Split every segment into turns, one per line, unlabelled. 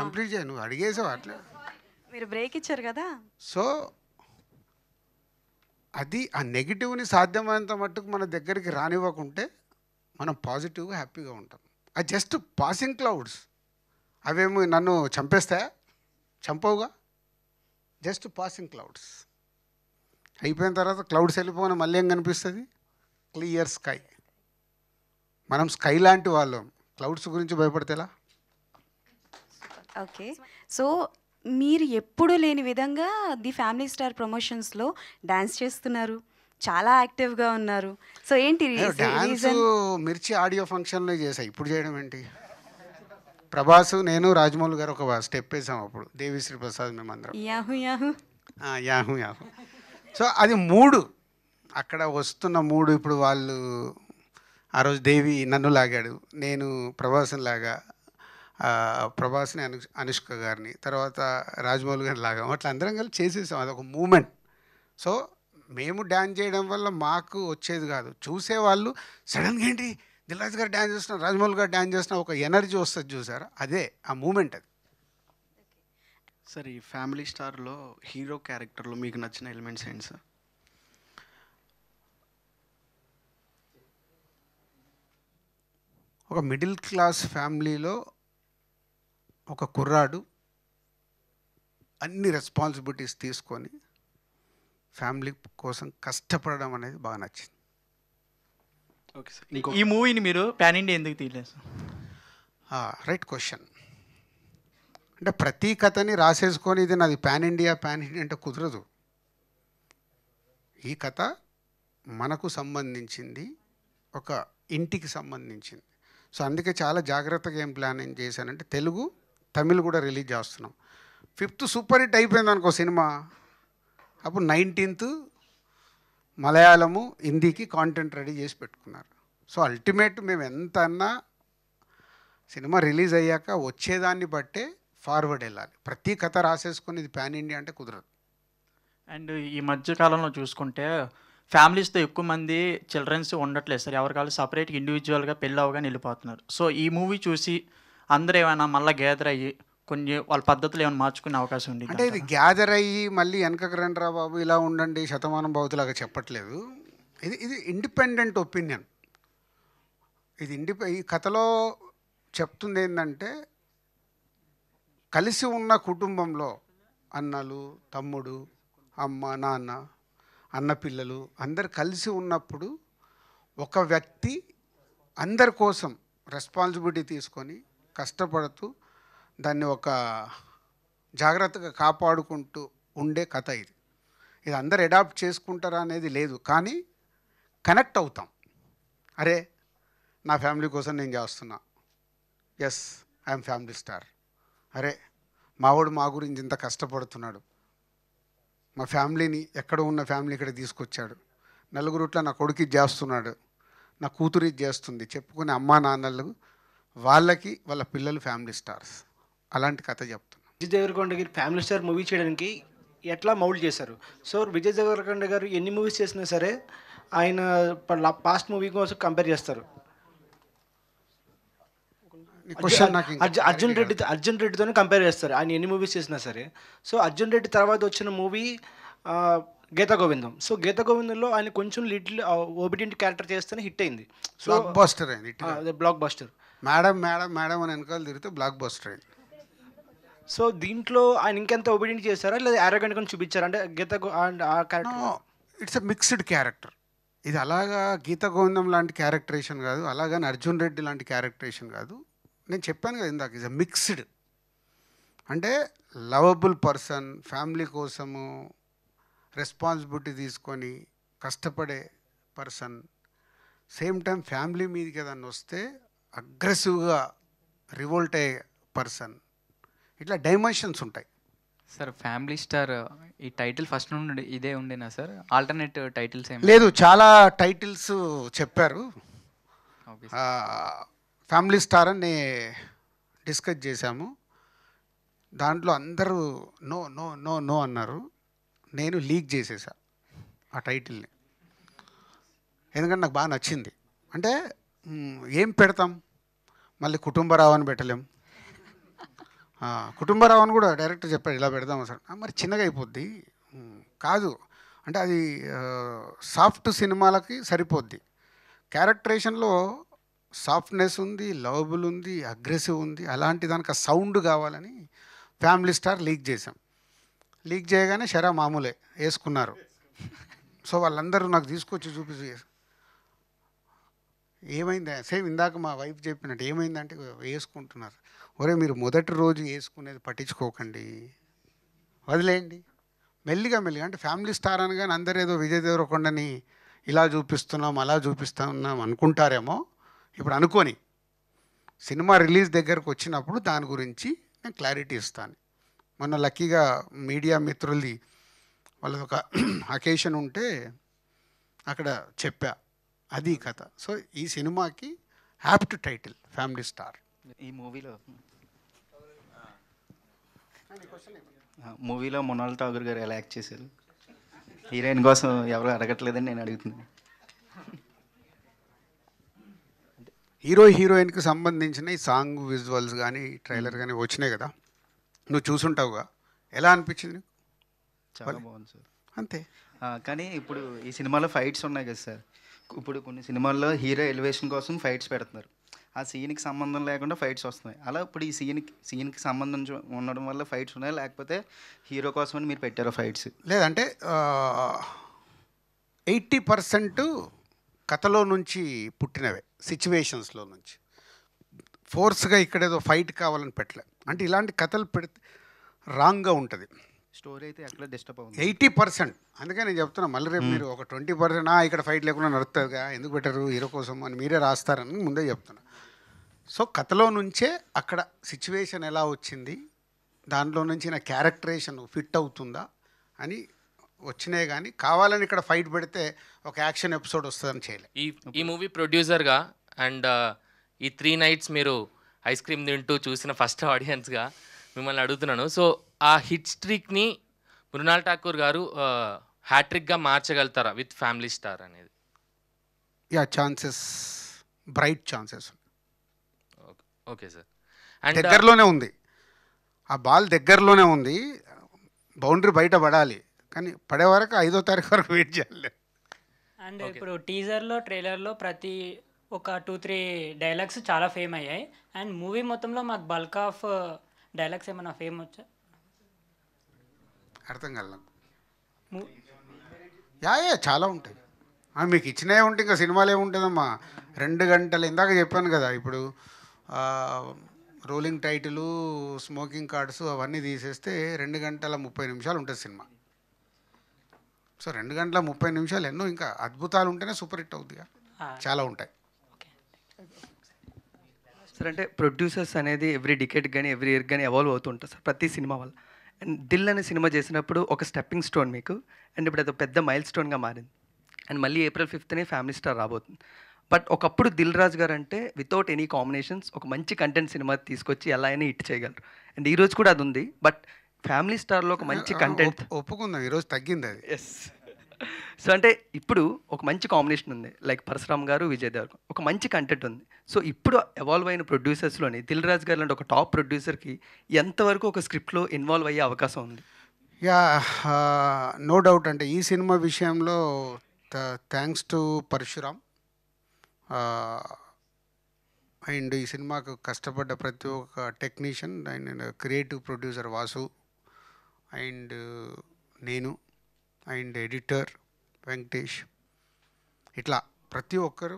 complete చేయను అడిగేసావు అట్లా మీరు బ్రేక్ ఇచ్చారు కదా సో అది ఆ నెగిటివ్ని సాధ్యమైనంత మట్టుకు మన దగ్గరికి రానివ్వకుంటే మనం పాజిటివ్గా హ్యాపీగా ఉంటాం అది జస్ట్ పాసింగ్ క్లౌడ్స్ అవేమో నన్ను చంపేస్తాయా చంపవుగా జస్ట్ పాసింగ్ క్లౌడ్స్ అయిపోయిన తర్వాత క్లౌడ్స్ వెళ్ళిపోగానే మళ్ళీ ఏం కనిపిస్తుంది క్లియర్ స్కై మనం స్కై లాంటి వాళ్ళం క్లౌడ్స్ గురించి భయపడితేలా ఓకే సో మీరు ఎప్పుడూ లేని విధంగా ది ఫ్యామిలీ స్టార్ ప్రమోషన్స్లో డ్యాన్స్ చేస్తున్నారు చాలా యాక్టివ్గా ఉన్నారు సో ఏంటి డ్యాన్స్ మిర్చి ఆడియో ఫంక్షన్లో చేసా ఇప్పుడు చేయడం ఏంటి ప్రభాస్ నేను రాజమౌళి గారు ఒక స్టెప్ వేసాం అప్పుడు దేవిశ్రీ ప్రసాద్ మేమందరం యాహు యాహు యాహు యాహు సో అది మూడు అక్కడ వస్తున్న మూడు ఇప్పుడు వాళ్ళు ఆ రోజు దేవి నన్ను లాగాడు నేను ప్రభాసం లాగా ప్రభాస్ని అను అనుష్క గారిని తర్వాత రాజమౌళి గారిని లాగాము అట్లా అందరం కలిసి చేసేసాం అదొక మూమెంట్ సో మేము డ్యాన్స్ చేయడం వల్ల మాకు వచ్చేది కాదు చూసేవాళ్ళు సడన్గా ఏంటి దిల్రాజ్ గారు డ్యాన్స్ చేస్తున్నా రాజమౌళి గారు డ్యాన్స్ చేస్తున్నా ఒక ఎనర్జీ వస్తుంది చూసారా అదే ఆ మూమెంట్ అది సార్ ఈ ఫ్యామిలీ స్టార్లో హీరో క్యారెక్టర్లో మీకు నచ్చిన ఎలిమెంట్స్ ఏంటి సార్ ఒక మిడిల్ క్లాస్ ఫ్యామిలీలో ఒక కుర్రాడు అన్ని రెస్పాన్సిబిలిటీస్ తీసుకొని ఫ్యామిలీ కోసం కష్టపడడం అనేది బాగా నచ్చింది ఓకే సార్ ఈ మూవీని మీరు ప్యాన్ ఇండియా ఎందుకు తీయలేదు సార్ రైట్ క్వశ్చన్ అంటే ప్రతి కథని రాసేసుకొని ఇది నాది ప్యాన్ ఇండియా ప్యాన్ ఇండియా అంటే కుదరదు ఈ కథ మనకు సంబంధించింది ఒక ఇంటికి సంబంధించింది సో అందుకే చాలా జాగ్రత్తగా ఏం ప్లానింగ్ చేశానంటే తెలుగు తమిళ్ కూడా రిలీజ్ చేస్తున్నాం ఫిఫ్త్ సూపర్ హిట్ అయిపోయింది అనుకో సినిమా అప్పుడు నైన్టీన్త్ మలయాళము హిందీకి కాంటెంట్ రెడీ చేసి పెట్టుకున్నారు సో అల్టిమేట్ మేము ఎంత అన్నా సినిమా రిలీజ్ అయ్యాక వచ్చేదాన్ని బట్టే ఫార్వర్డ్ వెళ్ళాలి ప్రతి కథ రాసేసుకొని ఇది ప్యాన్ ఇండియా అంటే కుదరదు అండ్ ఈ మధ్య కాలంలో చూసుకుంటే ఫ్యామిలీస్తో ఎక్కువ మంది చిల్డ్రన్స్ ఉండట్లేదు సార్ ఎవరికాలు సపరేట్ ఇండివిజువల్గా పెళ్ళి అవగానే వెళ్ళిపోతున్నారు సో ఈ మూవీ చూసి అందరూ ఏమైనా మళ్ళీ గ్యాదర్ అయ్యి కొన్ని వాళ్ళ పద్ధతులు ఏమైనా మార్చుకునే అవకాశం ఉంది అంటే ఇది గ్యాదర్ అయ్యి మళ్ళీ వెనకకు రండి బాబు ఇలా ఉండండి శతమానం బావుతులాగా చెప్పట్లేదు ఇది ఇది ఇండిపెండెంట్ ఒపీనియన్ ఇది ఇండిపె ఈ కథలో చెప్తుంది ఏంటంటే కలిసి ఉన్న కుటుంబంలో అన్నలు తమ్ముడు అమ్మ నాన్న అన్న పిల్లలు అందరు కలిసి ఉన్నప్పుడు ఒక వ్యక్తి అందరి కోసం రెస్పాన్సిబిలిటీ తీసుకొని కష్టపడుతూ దాన్ని ఒక జాగ్రత్తగా కాపాడుకుంటూ ఉండే కథ ఇది ఇది అందరు అడాప్ట్ చేసుకుంటారా అనేది లేదు కానీ కనెక్ట్ అవుతాం అరే నా ఫ్యామిలీ కోసం నేను చేస్తున్నా ఎస్ ఐఎమ్ ఫ్యామిలీ స్టార్ అరే మావాడు మా గురించి ఇంత కష్టపడుతున్నాడు మా ఫ్యామిలీని ఎక్కడ ఉన్న ఫ్యామిలీ ఇక్కడ తీసుకొచ్చాడు నలుగురుట్ల నా కొడుకు చేస్తున్నాడు నా కూతురి చేస్తుంది చెప్పుకునే అమ్మా నాన్నలు వాళ్ళకి వాళ్ళ పిల్లలు ఫ్యామిలీ స్టార్స్ అలాంటి కథ చెప్తున్నాను విజయ్ దేవరకొండ గారి ఫ్యామిలీ స్టార్ మూవీ చేయడానికి ఎట్లా మౌల్డ్ చేశారు సో విజయ్ దేవరకొండ గారు ఎన్ని మూవీస్ చేసినా సరే ఆయన పాస్ట్ మూవీ కోసం కంపేర్ చేస్తారు అర్జున్ రెడ్డి అర్జున్ రెడ్డితోనే కంపేర్ చేస్తారు ఆయన ఎన్ని మూవీస్ చేసినా సరే సో అర్జున్ రెడ్డి తర్వాత వచ్చిన మూవీ గీత గోవిందం సో గీత గోవిందంలో ఆయన కొంచెం లిటిల్ ఓబిడియంట్ క్యారెక్టర్ చేస్తేనే హిట్ అయింది so blockbuster blockbuster madam madam madam అని వెనకాల తిరిగితే బ్లాక్ బస్టర్ అండి సో దీంట్లో ఆయన ఇంకెంత ఒబీడియంట్ చేస్తారా లేదా అరగంట కొని చూపించారా అంటే Geetha it's a mixed character ఇది అలాగా గీత గోవిందం లాంటి క్యారెక్టరేషన్ కాదు అలాగని అర్జున్ రెడ్డి లాంటి క్యారెక్టరేషన్ కాదు నేను చెప్పాను కదా ఇందాక ఇస్ అ మిక్స్డ్ అంటే లవబుల్ పర్సన్ ఫ్యామిలీ కోసము రెస్పాన్సిబిలిటీ తీసుకొని కష్టపడే పర్సన్ సేమ్ టైం ఫ్యామిలీ మీదకి ఏదన్నా వస్తే అగ్రెసివ్గా రివోల్ట్ అయ్యే పర్సన్ ఇట్లా డైమెన్షన్స్ ఉంటాయి సార్ ఫ్యామిలీ స్టార్ ఈ టైటిల్ ఫస్ట్ నుండి ఇదే ఉండేనా సార్ ఆల్టర్నేట్ టైటిల్స్ ఏమి లేదు చాలా టైటిల్స్ చెప్పారు ఫ్యామిలీ స్టార్ అని డిస్కస్ చేశాము దాంట్లో అందరూ నో నో నో నో అన్నారు నేను లీక్ చేసేసా ఆ టైటిల్ని ఎందుకంటే నాకు బాగా నచ్చింది అంటే ఏం పెడతాం మళ్ళీ కుటుంబరావు అని పెట్టలేం కుటుంబరావు అని కూడా డైరెక్టర్ చెప్పాడు ఇలా పెడదాం సార్ మరి చిన్నగా అయిపోద్ది కాదు అంటే అది సాఫ్ట్ సినిమాలకి సరిపోద్ది క్యారెక్టరేషన్లో సాఫ్ట్నెస్ ఉంది లవబుల్ ఉంది అగ్రెసివ్ ఉంది అలాంటి దానికి సౌండ్ కావాలని ఫ్యామిలీ స్టార్ లీక్ చేశాం లీక్ చేయగానే షరా మామూలే వేసుకున్నారు సో వాళ్ళందరూ నాకు తీసుకొచ్చి చూపించి ఏమైంది సేమ్ ఇందాక మా వైఫ్ చెప్పినట్టు ఏమైందంటే వేసుకుంటున్నారు ఒరే మీరు మొదటి రోజు వేసుకునేది పట్టించుకోకండి వదిలేయండి మెల్లిగా మెల్లిగా అంటే ఫ్యామిలీ స్టార్ అనగానే అందరూ ఏదో విజయ్ దేవరకొండని ఇలా చూపిస్తున్నాం అలా చూపిస్తున్నాం అనుకుంటారేమో ఇప్పుడు అనుకొని సినిమా రిలీజ్ దగ్గరకు వచ్చినప్పుడు దాని గురించి నేను క్లారిటీ ఇస్తాను మొన్న లక్కీగా మీడియా మిత్రులది వాళ్ళది ఒక అకేషన్ ఉంటే అక్కడ చెప్పా అది కథ సో ఈ సినిమాకి హ్యాప్ట్ టైటిల్ ఫ్యామిలీ స్టార్ ఈ మూవీలో మూవీలో మొనాల్ ఠాగూర్ గారు ఎలా యాక్ట్ చేశారు హీరోయిన్ కోసం ఎవరు అడగట్లేదని నేను అడుగుతున్నాను హీరో హీరోయిన్కి సంబంధించిన ఈ సాంగ్ విజువల్స్ కానీ ట్రైలర్ కానీ వచ్చినాయి కదా నువ్వు చూసుంటావుగా ఎలా అనిపించింది చాలా బాగుంది సార్ అంతే కానీ ఇప్పుడు ఈ సినిమాలో ఫైట్స్ ఉన్నాయి కదా సార్ ఇప్పుడు కొన్ని సినిమాల్లో హీరో ఎలివేషన్ కోసం ఫైట్స్ పెడుతున్నారు ఆ సీన్కి సంబంధం లేకుండా ఫైట్స్ వస్తున్నాయి అలా ఇప్పుడు ఈ సీన్కి సీన్కి సంబంధం ఉండడం వల్ల ఫైట్స్ ఉన్నాయి లేకపోతే హీరో కోసం అని మీరు పెట్టారు ఫైట్స్ లేదంటే ఎయిటీ పర్సెంట్ కథలో నుంచి పుట్టినవే సిచ్యువేషన్స్లో నుంచి ఫోర్స్గా ఇక్కడేదో ఫైట్ కావాలని పెట్టలే అంటే ఇలాంటి కథలు పెడితే రాంగ్గా ఉంటుంది స్టోరీ అయితే ఎక్కడ డిస్టర్బ్ అవుతుంది ఎయిటీ పర్సెంట్ అందుకే నేను చెప్తున్నా మళ్ళీ రేపు మీరు ఒక ట్వంటీ పర్సెంట్ ఆ ఇక్కడ ఫైట్ లేకుండా నడుతుందిగా ఎందుకు పెట్టరు హీరో కోసం అని మీరే రాస్తారని ముందే చెప్తున్నా సో కథలో నుంచే అక్కడ సిచ్యువేషన్ ఎలా వచ్చింది దాంట్లో నుంచి నా క్యారెక్టరేషన్ ఫిట్ అవుతుందా అని వచ్చినాయి కానీ కావాలని ఇక్కడ ఫైట్ పెడితే ఒక యాక్షన్ ఎపిసోడ్ వస్తుందని చేయలే ఈ ఈ మూవీ ప్రొడ్యూసర్గా అండ్ ఈ త్రీ నైట్స్ మీరు ఐస్ క్రీమ్ తింటూ చూసిన ఫస్ట్ ఆడియన్స్గా మిమ్మల్ని అడుగుతున్నాను సో ఆ హిట్ స్ట్రీక్ని మృణాల్ ఠాకూర్ గారు హ్యాట్రిక్గా మార్చగలుగుతారా విత్ ఫ్యామిలీ స్టార్ అనేది yeah chances bright chances okay sir and దగ్గరలోనే ఉంది ఆ బాల్ దగ్గరలోనే ఉంది బౌండరీ బయట పడాలి కానీ పడే వరకు ఐదో తారీఖు వరకు వెయిట్ చేయాలి అండ్ ఇప్పుడు టీజర్లో ట్రైలర్లో ప్రతి ఒక టూ త్రీ డైలాగ్స్ చాలా ఫేమ్ అయ్యాయి అండ్ మూవీ మొత్తంలో మాకు బల్క్ ఆఫ్ డైలాగ్స్ ఏమైనా ఫేమ్ వచ్చా అర్థం కాదు యా యా చాలా ఉంటాయి మీకు ఇచ్చినవి ఉంటాయి ఇంకా సినిమాలు ఏముంటుందమ్మా రెండు గంటలు ఇందాక చెప్పాను కదా ఇప్పుడు రోలింగ్ టైటిల్ స్మోకింగ్ కార్డ్స్ అవన్నీ తీసేస్తే రెండు గంటల ముప్పై నిమిషాలు ఉంటుంది సినిమా సో రెండు గంటల ముప్పై నిమిషాలు ఎన్నో ఇంకా అద్భుతాలు ఉంటేనే సూపర్ హిట్ అవుతుందిగా చాలా ఉంటాయి సార్ అంటే ప్రొడ్యూసర్స్ అనేది ఎవ్రీ డికెట్ కానీ ఎవ్రీ ఇయర్ కానీ ఎవాల్వ్ అవుతుంటారు సార్ ప్రతి సినిమా వల్ల అండ్ దిల్ అనే సినిమా చేసినప్పుడు ఒక స్టెప్పింగ్ స్టోన్ మీకు అండ్ ఇప్పుడు అది పెద్ద మైల్ స్టోన్గా మారింది అండ్ మళ్ళీ ఏప్రిల్ ఫిఫ్త్నే ఫ్యామిలీ స్టార్ రాబోతుంది బట్ ఒకప్పుడు దిల్ రాజు గారు అంటే వితౌట్ ఎనీ కాంబినేషన్స్ ఒక మంచి కంటెంట్ సినిమా తీసుకొచ్చి ఎలా అయినా హిట్ చేయగలరు అండ్ ఈరోజు కూడా అది ఉంది బట్ ఫ్యామిలీ స్టార్లో ఒక మంచి కంటెంట్ ఒప్పుకుందాం ఈరోజు తగ్గింది అది ఎస్ సో అంటే ఇప్పుడు ఒక మంచి కాంబినేషన్ ఉంది లైక్ పరశురామ్ గారు విజయ్ దేవర్ ఒక మంచి కంటెంట్ ఉంది సో ఇప్పుడు ఎవాల్వ్ అయిన ప్రొడ్యూసర్స్లోని దిల్రాజ్ గారు లాంటి ఒక టాప్ ప్రొడ్యూసర్కి ఎంతవరకు ఒక స్క్రిప్ట్లో ఇన్వాల్వ్ అయ్యే అవకాశం ఉంది యా నో డౌట్ అంటే ఈ సినిమా విషయంలో థ్యాంక్స్ టు పరశురామ్ అండ్ ఈ సినిమాకు కష్టపడ్డ ప్రతి ఒక్క technician and creative producer Vasu and నేను అండ్ ఎడిటర్ వెంకటేష్ ఇట్లా ప్రతి ఒక్కరూ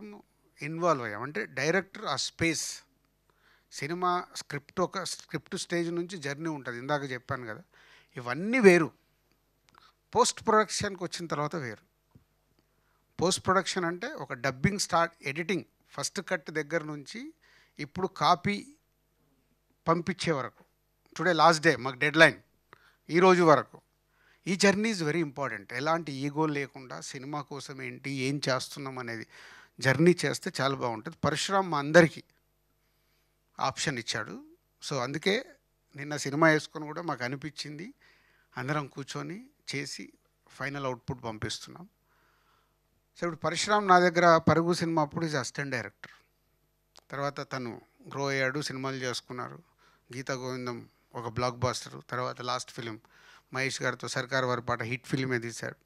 ఇన్వాల్వ్ అయ్యాం అంటే డైరెక్టర్ ఆ స్పేస్ సినిమా స్క్రిప్ట్ ఒక స్క్రిప్ట్ స్టేజ్ నుంచి జర్నీ ఉంటుంది ఇందాక చెప్పాను కదా ఇవన్నీ వేరు పోస్ట్ ప్రొడక్షన్కి వచ్చిన తర్వాత వేరు పోస్ట్ ప్రొడక్షన్ అంటే ఒక dubbing start editing first cut దగ్గర నుంచి ఇప్పుడు కాపీ పంపించే వరకు టుడే లాస్ట్ డే మాకు డెడ్ లైన్ ఈరోజు వరకు ఈ జర్నీ ఈజ్ వెరీ ఇంపార్టెంట్ ఎలాంటి ఈగో లేకుండా సినిమా కోసం ఏంటి ఏం చేస్తున్నాం అనేది జర్నీ చేస్తే చాలా బాగుంటుంది పరశురామ్ మా అందరికీ ఆప్షన్ ఇచ్చాడు సో అందుకే నిన్న సినిమా వేసుకొని కూడా మాకు అనిపించింది అందరం కూర్చొని చేసి ఫైనల్ అవుట్పుట్ పంపిస్తున్నాం సో ఇప్పుడు పరశురామ్ నా దగ్గర పరుగు సినిమా అప్పుడు ఈజ్ అసిస్టెంట్ డైరెక్టర్ తర్వాత తను గ్రో అయ్యాడు సినిమాలు చేసుకున్నారు గీతా గోవిందం ఒక బ్లాక్ బాస్టర్ తర్వాత లాస్ట్ ఫిలిం మహేష్ గారితో సర్కార్ వారి పాట హిట్ ఫిల్మే తీశాడు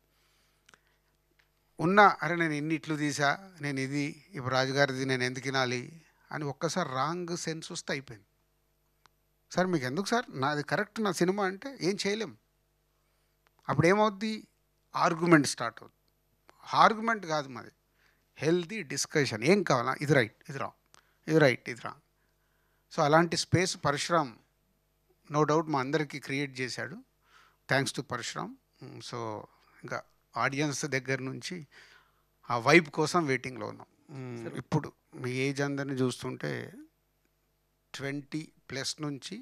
ఉన్నా అరే నేను ఇన్ని ఇట్లు తీసా నేను ఇది ఇప్పుడు రాజుగారిది నేను ఎందుకు తినాలి అని ఒక్కసారి రాంగ్ సెన్స్ వస్తే అయిపోయింది సార్ మీకు ఎందుకు సార్ నాది కరెక్ట్ నా సినిమా అంటే ఏం చేయలేం అప్పుడు ఏమవుద్ది ఆర్గ్యుమెంట్ స్టార్ట్ అవుద్ది ఆర్గ్యుమెంట్ కాదు మాది హెల్దీ డిస్కషన్ ఏం కావాలా ఇది రైట్ ఇది రాంగ్ ఇది రైట్ ఇది రాంగ్ సో అలాంటి స్పేస్ పరిశ్రమ నో డౌట్ మా అందరికీ క్రియేట్ చేశాడు థ్యాంక్స్ టు పరశురామ్ సో ఇంకా ఆడియన్స్ దగ్గర నుంచి ఆ వైబ్ కోసం వెయిటింగ్లో ఉన్నాం ఇప్పుడు మీ ఏజ్ అందరిని చూస్తుంటే ట్వంటీ ప్లస్ నుంచి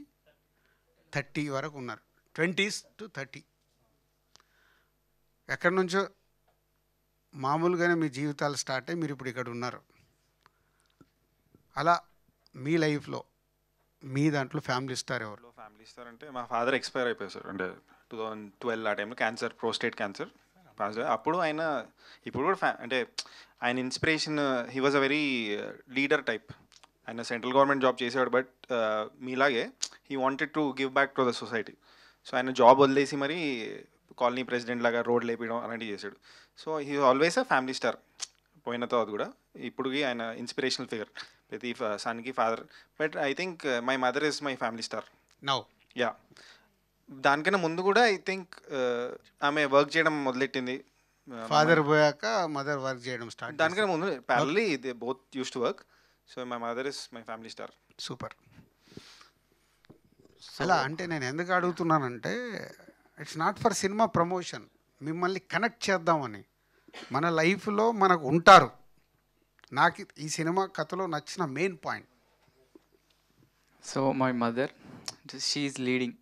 థర్టీ వరకు ఉన్నారు ట్వంటీస్ టు థర్టీ ఎక్కడి నుంచో మామూలుగానే మీ జీవితాలు స్టార్ట్ అయ్యి మీరు ఇప్పుడు ఇక్కడ ఉన్నారు అలా మీ లైఫ్లో మీ దాంట్లో ఫ్యామిలీ స్టార్ ఎవరు ఫ్యామిలీ స్టార్ అంటే మా ఫాదర్ ఎక్స్పైర్ అయిపోయారు సార్ అంటే టూ థౌజండ్ ట్వెల్వ్ ఆ టైంలో క్యాన్సర్ ప్రోస్టేట్ క్యాన్సర్ అప్పుడు ఆయన ఇప్పుడు కూడా ఫ్యా అంటే ఆయన inspiration he was a very leader type ఆయన సెంట్రల్ గవర్నమెంట్ జాబ్ చేసేవాడు బట్ uh, మీలాగే he wanted to give back to the society so ఆయన జాబ్ వదిలేసి మరి కాలనీ ప్రెసిడెంట్ లాగా రోడ్ లేపడం అలాంటివి చేశాడు so he always a family star పోయిన తర్వాత కూడా ఇప్పుడు ఆయన ఇన్స్పిరేషనల్ ఫిగర్ ప్రతి సన్కి father but I think my mother is my family star now yeah దానికన్నా ముందు కూడా ఐ థింక్ uh, ఆమె వర్క్ చేయడం మొదలెట్టింది ఫాదర్ uh, పోయాక మదర్ వర్క్ చేయడం స్టార్ట్ దానికన్నా ముందు parallelly they both used to work so my mother is my family star super అలా అంటే నేను ఎందుకు అడుగుతున్నానంటే ఇట్స్ నాట్ ఫర్ సినిమా ప్రమోషన్ మిమ్మల్ని కనెక్ట్ చేద్దామని మన లైఫ్లో మనకు ఉంటారు నాకు ఈ సినిమా కథలో నచ్చిన main point so my mother she leading